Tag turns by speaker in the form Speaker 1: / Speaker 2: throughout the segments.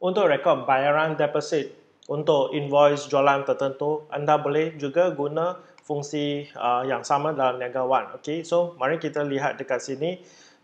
Speaker 1: Untuk rekod bayaran deposit untuk invoice jualan tertentu, anda boleh juga guna fungsi uh, yang sama dalam Niaga One. Okay, so mari kita lihat dekat sini.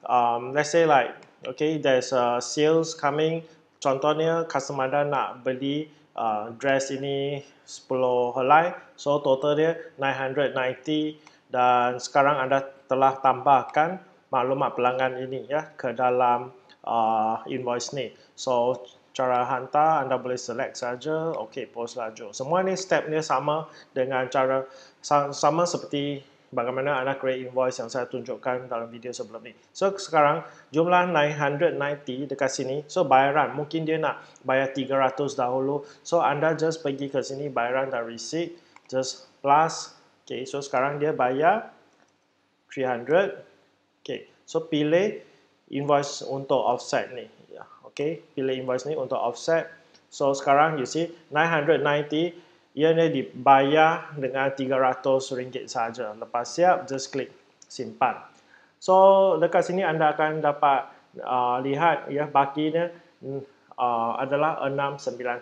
Speaker 1: Um, let's say like, okay, there's a sales coming. Contohnya, customer anda nak beli uh, dress ini 10 helai. So, total dia 990 dan sekarang anda telah tambahkan maklumat pelanggan ini ya ke dalam uh, invoice ni. So, cara hantar anda boleh select saja ok post laju semua ni step ni sama dengan cara sama seperti bagaimana anda create invoice yang saya tunjukkan dalam video sebelum ni so sekarang jumlah 990 dekat sini so bayaran mungkin dia nak bayar 300 dahulu so anda just pergi ke sini bayaran dan receipt just plus ok so sekarang dia bayar 300 ok so pilih invoice untuk offset ni okay, pilih invoice ni untuk offset. So sekarang you see 990 ianya dibayar dengan 300 ringgit saja. Lepas siap just click simpan. So dekat sini anda akan dapat uh, lihat ya bakinya hmm, uh, adalah 690.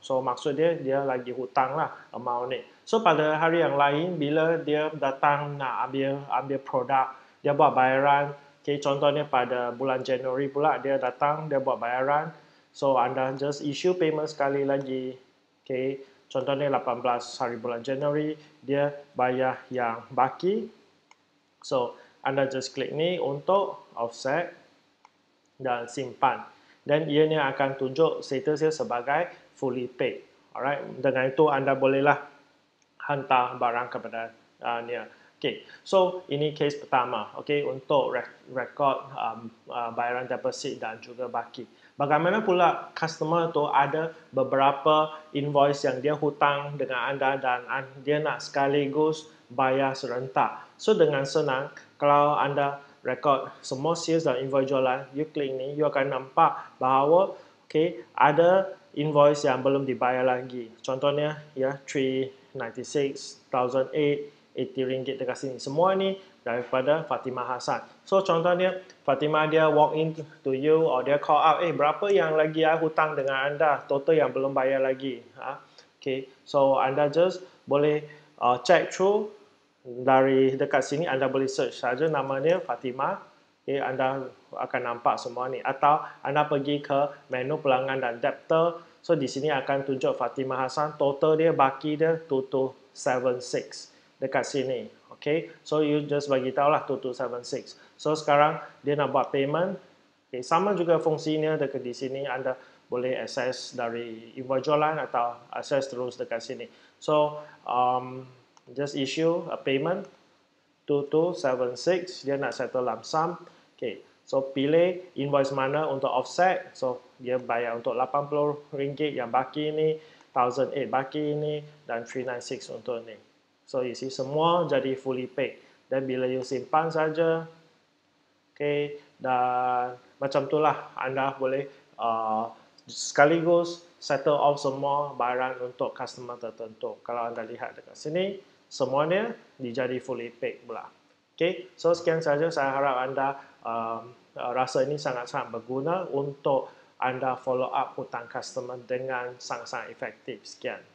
Speaker 1: So maksud dia dia lagi hutang lah amount ni. So pada hari yang lain bila dia datang nak ambil ambil produk dia buat bayaran Okay, contohnya pada bulan Januari pula dia datang, dia buat bayaran. So anda just issue payment sekali lagi. Okay, contohnya 18 hari bulan Januari dia bayar yang baki. So anda just klik ni untuk offset dan simpan. Dan ni akan tunjuk status dia sebagai fully paid. Alright, dengan itu anda bolehlah hantar barang kepada uh, ni. Okay, so ini case pertama. Okay, untuk record um, uh, bayaran deposit dan juga baki. Bagaimana pula customer tu ada beberapa invoice yang dia hutang dengan anda dan dia nak sekaligus bayar serentak. So dengan senang, kalau anda record semua sales dan invoice jualan, you click ni, you akan nampak bahawa okay, ada invoice yang belum dibayar lagi. Contohnya, ya, yeah, 396,008, 80 ringgit dekat sini. Semua ni daripada Fatimah Hassan. So contohnya Fatimah dia walk in to you or dia call up, eh berapa yang lagi ah hutang dengan anda, total yang belum bayar lagi. Ha? Okay, so anda just boleh uh, check through dari dekat sini anda boleh search saja namanya Fatimah. Okay, anda akan nampak semua ni atau anda pergi ke menu pelanggan dan debtor so di sini akan tunjuk Fatimah Hassan total dia baki dia total 76 dekat sini. Okay, so you just bagi tahu lah 2276. So sekarang dia nak buat payment. Okay, sama juga fungsinya dekat di sini anda boleh access dari invoice atau access terus dekat sini. So um, just issue a payment 2276 dia nak settle lump sum. Okay, so pilih invoice mana untuk offset. So dia bayar untuk 80 ringgit yang baki ni, 1008 baki ni dan 396 untuk ni. So isi semua jadi fully paid. Dan bila you simpan saja, okay, dan macam tu lah anda boleh uh, sekaligus settle off semua barang untuk customer tertentu. Kalau anda lihat dekat sini, semuanya dijadi fully paid pula. Okay, so sekian saja saya harap anda um, rasa ini sangat-sangat berguna untuk anda follow up hutang customer dengan sangat-sangat efektif. Sekian.